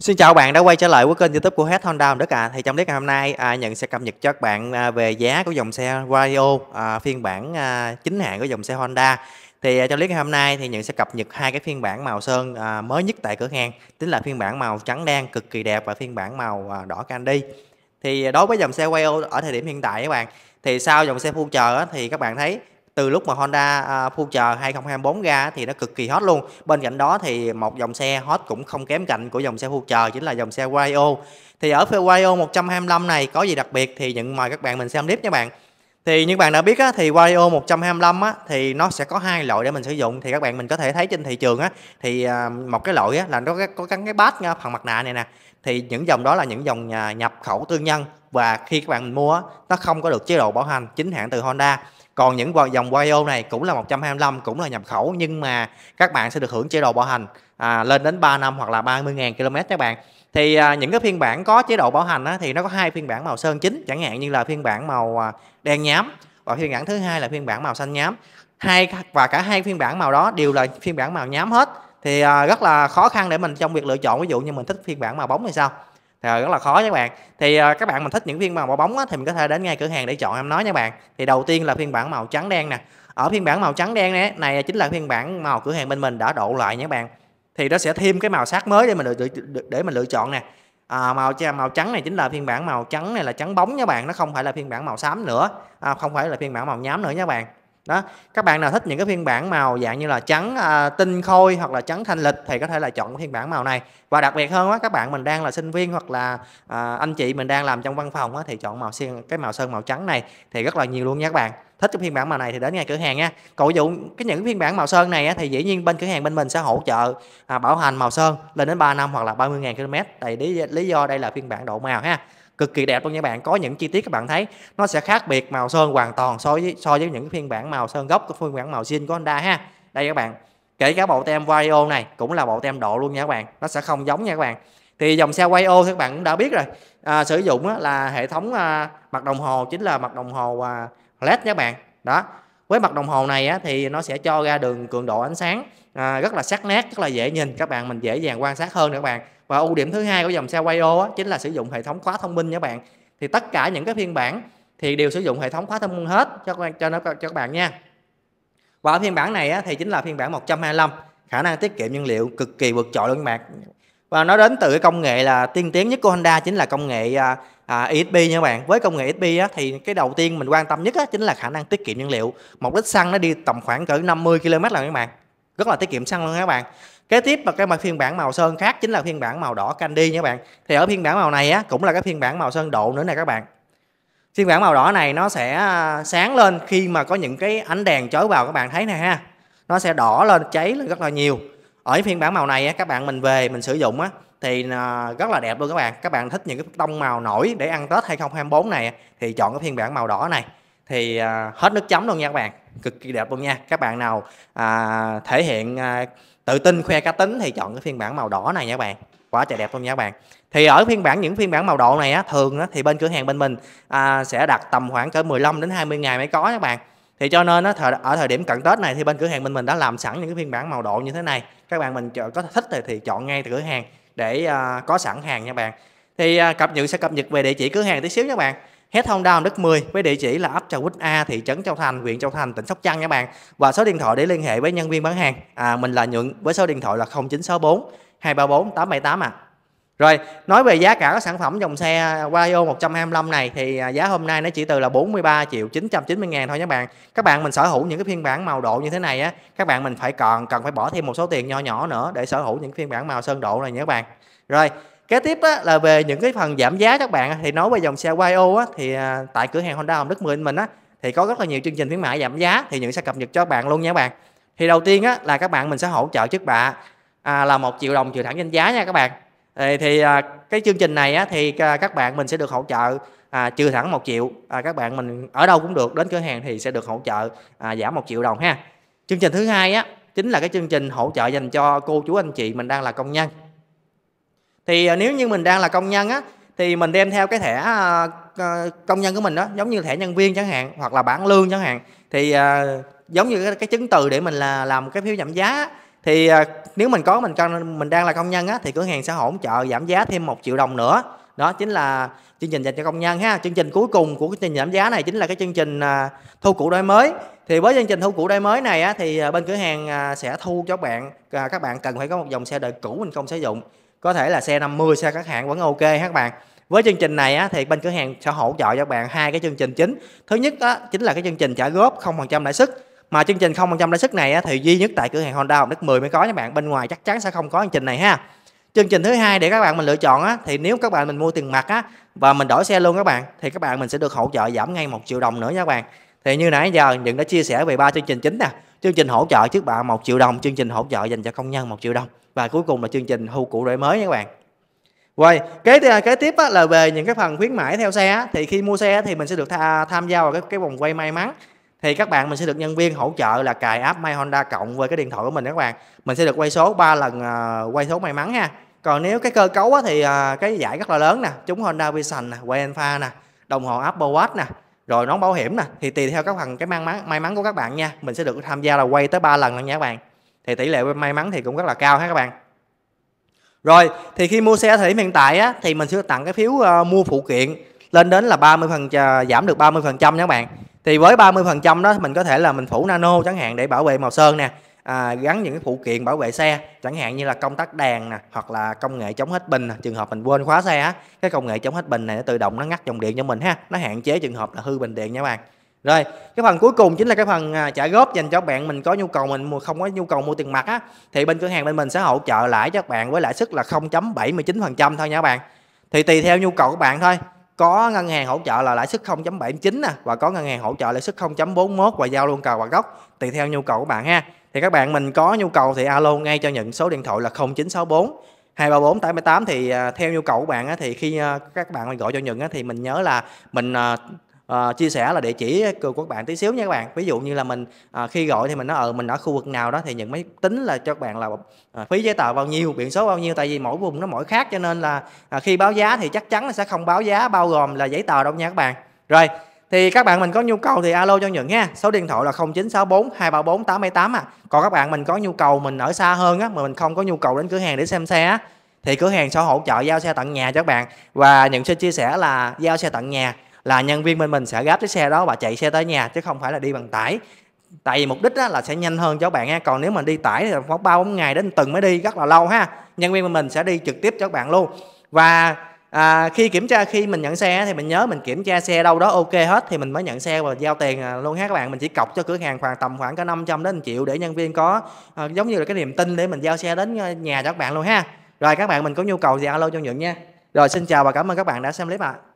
Xin chào bạn đã quay trở lại với kênh youtube của Hết Honda Đức ạ à. Thì trong clip ngày hôm nay à, Nhận sẽ cập nhật cho các bạn à, về giá của dòng xe Vario à, phiên bản à, chính hãng của dòng xe Honda Thì à, trong clip ngày hôm nay thì Nhận sẽ cập nhật hai cái phiên bản màu sơn à, mới nhất tại cửa hàng Tính là phiên bản màu trắng đen cực kỳ đẹp và phiên bản màu à, đỏ candy Thì à, đối với dòng xe Vario ở thời điểm hiện tại các bạn Thì sau dòng xe full chờ thì các bạn thấy từ lúc mà Honda à, Future 2024 ra thì nó cực kỳ hot luôn bên cạnh đó thì một dòng xe hot cũng không kém cạnh của dòng xe Future chính là dòng xe Wario thì ở Wario 125 này có gì đặc biệt thì nhận mời các bạn mình xem clip nha bạn thì như bạn đã biết á, thì Wario 125 á, thì nó sẽ có hai loại để mình sử dụng thì các bạn mình có thể thấy trên thị trường á, thì à, một cái loại á, là nó có gắn cái bát à, phần mặt nạ này nè thì những dòng đó là những dòng nhập khẩu tư nhân và khi các bạn mua nó không có được chế độ bảo hành chính hãng từ Honda còn những dòng YO này cũng là 125 cũng là nhập khẩu nhưng mà các bạn sẽ được hưởng chế độ bảo hành à, lên đến 3 năm hoặc là 30.000 km các bạn thì à, những cái phiên bản có chế độ bảo hành á, thì nó có hai phiên bản màu sơn chính chẳng hạn như là phiên bản màu à, đen nhám và phiên bản thứ hai là phiên bản màu xanh nhám hai và cả hai phiên bản màu đó đều là phiên bản màu nhám hết thì à, rất là khó khăn để mình trong việc lựa chọn ví dụ như mình thích phiên bản màu bóng thì sao thì ờ, rất là khó nha các bạn thì ờ, các bạn mình thích những phiên bản màu bóng á, thì mình có thể đến ngay cửa hàng để chọn em nói nha bạn thì đầu tiên là phiên bản màu trắng đen nè ở phiên bản màu trắng đen này, này chính là phiên bản màu cửa hàng bên mình đã độ lại nha các bạn thì nó sẽ thêm cái màu sắc mới để mình lựa để mình lựa chọn nè à, màu màu trắng này chính là phiên bản màu trắng này là trắng bóng nha bạn nó không phải là phiên bản màu xám nữa à, không phải là phiên bản màu nhám nữa nha bạn đó các bạn nào thích những cái phiên bản màu dạng như là trắng à, tinh khôi hoặc là trắng thanh lịch thì có thể là chọn phiên bản màu này và đặc biệt hơn á các bạn mình đang là sinh viên hoặc là à, anh chị mình đang làm trong văn phòng á, thì chọn màu sơn cái màu sơn màu trắng này thì rất là nhiều luôn nha các bạn thích cái phiên bản màu này thì đến ngay cửa hàng nha còn dụng cái những phiên bản màu sơn này á, thì dĩ nhiên bên cửa hàng bên mình sẽ hỗ trợ à, bảo hành màu sơn lên đến 3 năm hoặc là 30.000 km tại lý, lý do đây là phiên bản độ màu ha cực kỳ đẹp luôn nha bạn có những chi tiết các bạn thấy nó sẽ khác biệt màu sơn hoàn toàn so với so với những phiên bản màu sơn gốc của phiên bản màu xin của Honda ha đây các bạn kể cả bộ tem Vario này cũng là bộ tem độ luôn nha các bạn nó sẽ không giống nha các bạn thì dòng xe Vario các bạn cũng đã biết rồi à, sử dụng là hệ thống à, mặt đồng hồ chính là mặt đồng hồ à, LED nha các bạn đó với mặt đồng hồ này á, thì nó sẽ cho ra đường cường độ ánh sáng à, rất là sắc nét rất là dễ nhìn các bạn mình dễ dàng quan sát hơn nữa các bạn và ưu điểm thứ hai của dòng xe Wayo chính là sử dụng hệ thống khóa thông minh nha bạn thì tất cả những cái phiên bản thì đều sử dụng hệ thống khóa thông minh hết cho cho nó cho các bạn nha và ở phiên bản này á, thì chính là phiên bản 125 khả năng tiết kiệm nhiên liệu cực kỳ vượt trội luôn các bạn và nó đến từ cái công nghệ là tiên tiến nhất của Honda chính là công nghệ à, à, ESP nha các bạn với công nghệ ESP á, thì cái đầu tiên mình quan tâm nhất á, chính là khả năng tiết kiệm nhiên liệu một lít xăng nó đi tầm khoảng cỡ 50 km là các bạn rất là tiết kiệm xăng luôn các bạn kế tiếp là cái mặt phiên bản màu sơn khác chính là phiên bản màu đỏ candy nha các bạn thì ở phiên bản màu này á, cũng là cái phiên bản màu sơn độ nữa nè các bạn phiên bản màu đỏ này nó sẽ à, sáng lên khi mà có những cái ánh đèn chói vào các bạn thấy nè ha nó sẽ đỏ lên cháy lên rất là nhiều ở phiên bản màu này á, các bạn mình về mình sử dụng á thì à, rất là đẹp luôn các bạn các bạn thích những cái tông màu nổi để ăn tết 2024 này thì chọn cái phiên bản màu đỏ này thì à, hết nước chấm luôn nha các bạn cực kỳ đẹp luôn nha các bạn nào à, thể hiện à, tự tin khoe cá tính thì chọn cái phiên bản màu đỏ này nha các bạn quá trời đẹp luôn nha các bạn thì ở phiên bản những phiên bản màu đỏ này á, thường á, thì bên cửa hàng bên mình à, sẽ đặt tầm khoảng cỡ 15 đến 20 ngày mới có các bạn thì cho nên á, thời, ở thời điểm cận tết này thì bên cửa hàng bên mình đã làm sẵn những cái phiên bản màu đỏ như thế này các bạn mình có thích thì, thì chọn ngay từ cửa hàng để à, có sẵn hàng nha bạn thì à, cập nhật sẽ cập nhật về địa chỉ cửa hàng tí xíu nha bạn hết thông đa Đức 10 với địa chỉ là ấp Trà Quýt A, thị trấn Châu Thành, huyện Châu Thành, tỉnh Sóc Trăng nha bạn. Và số điện thoại để liên hệ với nhân viên bán hàng. À, mình là Nhuận với số điện thoại là 0964 234 878 ạ. À. Rồi, nói về giá cả các sản phẩm dòng xe Wario 125 này thì à, giá hôm nay nó chỉ từ là 43 triệu 990 ngàn thôi các bạn. Các bạn mình sở hữu những cái phiên bản màu độ như thế này á, các bạn mình phải còn cần phải bỏ thêm một số tiền nho nhỏ nữa để sở hữu những phiên bản màu sơn độ này nha các bạn. Rồi, kế tiếp á, là về những cái phần giảm giá các bạn thì nói về dòng xe YO á, thì à, tại cửa hàng Honda Hồng Đức 10 mình á, thì có rất là nhiều chương trình khuyến mãi giảm giá thì những sẽ cập nhật cho bạn luôn nha các bạn thì đầu tiên á, là các bạn mình sẽ hỗ trợ trước bạ à, là một triệu đồng trừ thẳng danh giá nha các bạn thì, thì à, cái chương trình này á, thì à, các bạn mình sẽ được hỗ trợ à, trừ thẳng một triệu à, các bạn mình ở đâu cũng được đến cửa hàng thì sẽ được hỗ trợ à, giảm một triệu đồng ha chương trình thứ hai á chính là cái chương trình hỗ trợ dành cho cô chú anh chị mình đang là công nhân thì à, nếu như mình đang là công nhân á thì mình đem theo cái thẻ à, à, công nhân của mình đó giống như thẻ nhân viên chẳng hạn hoặc là bảng lương chẳng hạn thì giống như cái, chứng từ để mình là làm cái phiếu giảm giá thì nếu mình có mình mình đang là công nhân á thì cửa hàng sẽ hỗ trợ giảm giá thêm một triệu đồng nữa đó chính là chương trình dành cho công nhân ha chương trình cuối cùng của cái chương trình giảm giá này chính là cái chương trình thu cũ đổi mới thì với chương trình thu cũ đổi mới này á, thì bên cửa hàng sẽ thu cho bạn các bạn cần phải có một dòng xe đời cũ mình không sử dụng có thể là xe 50 xe các hãng vẫn ok các bạn với chương trình này á, thì bên cửa hàng sẽ hỗ trợ cho bạn hai cái chương trình chính thứ nhất á, chính là cái chương trình trả góp 0% lãi suất mà chương trình 0% lãi suất này á, thì duy nhất tại cửa hàng Honda Hồng Đức 10 mới có các bạn bên ngoài chắc chắn sẽ không có chương trình này ha chương trình thứ hai để các bạn mình lựa chọn á, thì nếu các bạn mình mua tiền mặt á, và mình đổi xe luôn các bạn thì các bạn mình sẽ được hỗ trợ giảm ngay một triệu đồng nữa nha các bạn thì như nãy giờ những đã chia sẻ về ba chương trình chính nè chương trình hỗ trợ trước bạn một triệu đồng chương trình hỗ trợ dành cho công nhân một triệu đồng và cuối cùng là chương trình hưu cụ đổi mới nha các bạn rồi kế à, kế tiếp á, là về những cái phần khuyến mãi theo xe á, thì khi mua xe thì mình sẽ được tha, tham gia vào cái cái vòng quay may mắn thì các bạn mình sẽ được nhân viên hỗ trợ là cài app My Honda cộng với cái điện thoại của mình các bạn mình sẽ được quay số 3 lần uh, quay số may mắn ha còn nếu cái cơ cấu á, thì uh, cái giải rất là lớn nè chúng Honda Vision nè Way Alpha nè đồng hồ Apple Watch nè rồi nón bảo hiểm nè thì tùy theo các phần cái may mắn may mắn của các bạn nha mình sẽ được tham gia là quay tới 3 lần nha các bạn thì tỷ lệ may mắn thì cũng rất là cao ha các bạn rồi thì khi mua xe thì hiện tại á, thì mình sẽ tặng cái phiếu uh, mua phụ kiện lên đến là 30 phần ờ, giảm được 30 phần trăm nha các bạn thì với 30 phần trăm đó mình có thể là mình phủ nano chẳng hạn để bảo vệ màu sơn nè à, gắn những cái phụ kiện bảo vệ xe chẳng hạn như là công tắc đèn nè hoặc là công nghệ chống hết bình trường hợp mình quên khóa xe á cái công nghệ chống hết bình này nó tự động nó ngắt dòng điện cho mình ha nó hạn chế trường hợp là hư bình điện nha bạn rồi cái phần cuối cùng chính là cái phần à, trả góp dành cho bạn mình có nhu cầu mình không có nhu cầu mua tiền mặt á thì bên cửa hàng bên mình sẽ hỗ trợ lãi cho các bạn với lãi suất là 0.79% thôi nha các bạn thì tùy theo nhu cầu của bạn thôi có ngân hàng hỗ trợ là lãi suất 0.79 nè và có ngân hàng hỗ trợ lãi suất 0.41 và giao luôn cờ và gốc tùy theo nhu cầu của bạn ha thì các bạn mình có nhu cầu thì alo ngay cho nhận số điện thoại là 0964 234 88 thì à, theo nhu cầu của bạn thì khi à, các bạn gọi cho nhận thì mình nhớ là mình uh, chia sẻ là địa chỉ của các bạn tí xíu nha các bạn ví dụ như là mình uh, khi gọi thì mình nó ở ờ, mình ở khu vực nào đó thì nhận máy tính là cho các bạn là uh, phí giấy tờ bao nhiêu biển số bao nhiêu tại vì mỗi vùng nó mỗi khác cho nên là uh, khi báo giá thì chắc chắn là sẽ không báo giá bao gồm là giấy tờ đâu nha các bạn rồi thì các bạn mình có nhu cầu thì alo cho Nhận nha số điện thoại là 0964 234 88 à. còn các bạn mình có nhu cầu mình ở xa hơn á mà mình không có nhu cầu đến cửa hàng để xem xe á thì cửa hàng sẽ hỗ trợ giao xe tận nhà cho các bạn và những sẽ chia sẻ là giao xe tận nhà là nhân viên bên mình sẽ gáp cái xe đó và chạy xe tới nhà chứ không phải là đi bằng tải tại vì mục đích đó là sẽ nhanh hơn cho các bạn ha còn nếu mình đi tải thì khoảng ba bốn ngày đến tuần mới đi rất là lâu ha nhân viên bên mình sẽ đi trực tiếp cho các bạn luôn và à, khi kiểm tra khi mình nhận xe thì mình nhớ mình kiểm tra xe đâu đó ok hết thì mình mới nhận xe và giao tiền à, luôn ha các bạn mình chỉ cọc cho cửa hàng khoảng tầm khoảng có 500 đến 1 triệu để nhân viên có à, giống như là cái niềm tin để mình giao xe đến à, nhà cho các bạn luôn ha rồi các bạn mình có nhu cầu gì alo cho nhuận nha rồi xin chào và cảm ơn các bạn đã xem clip ạ à.